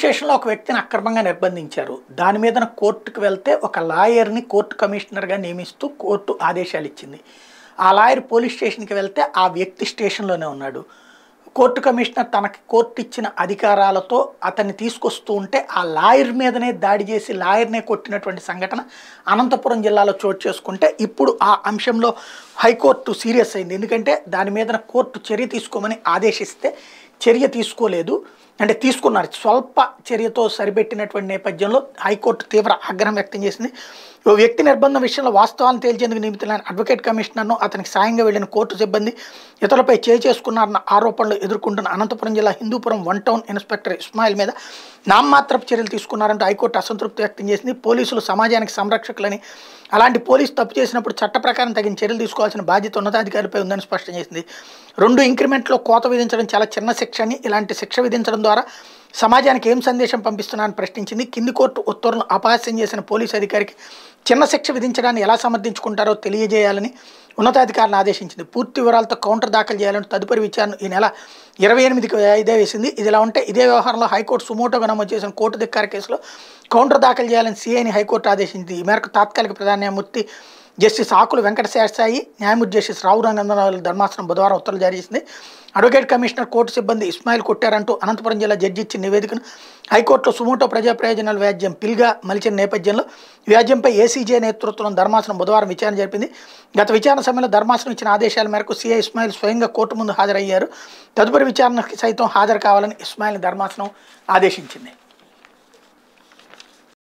స్టేషన్లో ఒక వ్యక్తిని అక్రమంగా నిర్బంధించారు దాని మీద కోర్టుకు వెళ్తే ఒక లాయర్ని కోర్టు కమిషనర్గా నియమిస్తూ కోర్టు ఆదేశాలు ఇచ్చింది ఆ లాయర్ పోలీస్ స్టేషన్కి వెళ్తే ఆ వ్యక్తి స్టేషన్లోనే ఉన్నాడు కోర్టు కమిషనర్ తనకి కోర్టు ఇచ్చిన అధికారాలతో అతన్ని తీసుకొస్తూ ఉంటే ఆ లాయర్ మీదనే దాడి చేసి లాయర్నే కొట్టినటువంటి సంఘటన అనంతపురం జిల్లాలో చోటు చేసుకుంటే ఇప్పుడు ఆ అంశంలో హైకోర్టు సీరియస్ అయింది ఎందుకంటే దాని మీద కోర్టు చర్య తీసుకోమని ఆదేశిస్తే చర్య తీసుకోలేదు అంటే తీసుకున్నారు స్వల్ప చర్యతో సరిపెట్టినటువంటి నేపథ్యంలో హైకోర్టు తీవ్ర ఆగ్రహం వ్యక్తం చేసింది ఓ వ్యక్తి నిర్బంధం విషయంలో వాస్తవాన్ని తేల్చేందుకు నియమితులైన అడ్వకేట్ కమిషనర్ను అతనికి సాయంగా వెళ్లిన కోర్టు సిబ్బంది ఇతరులపై చేసుకున్నారన్న ఆరోపణలు ఎదుర్కొంటున్న అనంతపురం జిల్లా Hindupuram one town inspector Ismail మీద నామమాత్రపు చర్యలు తీసుకున్నారంటూ హైకోర్టు అసంతృప్తి వ్యక్తం చేసింది పోలీసులు సమాజానికి సంరక్షకులని అలాంటి పోలీసు తప్పు చేసినప్పుడు చట్ట ప్రకారం తగిన చర్యలు తీసుకోవాల్సిన బాధ్యత ఉన్నతాధికారిపై ఉందని స్పష్టం చేసింది రెండు ఇంక్రిమెంట్లో కోత విధించడం చాలా చిన్న శిక్ష అని ఇలాంటి శిక్ష విధించడం ద్వారా సమాజానికి ఏం సందేశం పంపిస్తున్నా అని ప్రశ్నించింది కింది కోర్టు ఉత్తర్వులను అపహాస్యం చేసిన పోలీసు అధికారికి చిన్న శిక్ష విధించడాన్ని ఎలా సమర్థించుకుంటారో తెలియజేయాలని ఉన్నతాధికారిని ఆదేశించింది పూర్తి వివరాలతో కౌంటర్ దాఖలు చేయాలని తదుపరి విచారణ ఈ నెల ఇరవై ఎనిమిదికి వాయిదా వేసింది ఇదిలా ఉంటే ఇదే వ్యవహారంలో హైకోర్టు సుమోటోగా నమోదు చేసిన కోర్టు ధిక్కార కేసులో కౌంటర్ దాఖలు చేయాలని సీఐని హైకోర్టు ఆదేశించింది ఈ మేరకు తాత్కాలిక ప్రధాన న్యాయమూర్తి జస్టిస్ ఆకులు వెంకటశేషాయి న్యాయమూర్తి జస్టిస్ రావు రంగనాథ ధర్మాసనం బుధవారం ఉత్తర్వులు జారీ చేసింది అడ్వకేట్ కమిషనర్ కోర్టు సిబ్బంది ఇస్మాయిల్ కొట్టారంటూ అనంతపురం జిల్లా జడ్జి ఇచ్చిన నివేదికను హైకోర్టులో సుమోటో ప్రజా ప్రయోజనాల వ్యాజ్యం పిల్గా మలిచిన నేపథ్యంలో వ్యాజ్యంపై ఏసీజే నేతృత్వంలో ధర్మాసనం బుధవారం విచారణ జరిపింది గత విచారణ సమయంలో ధర్మాసనం ఇచ్చిన ఆదేశాల మేరకు సీఐ ఇస్మాయిల్ స్వయంగా కోర్టు ముందు హాజరయ్యారు తదుపరి విచారణకి సైతం హాజరు కావాలని ఇస్మాయిల్ ధర్మాసనం ఆదేశించింది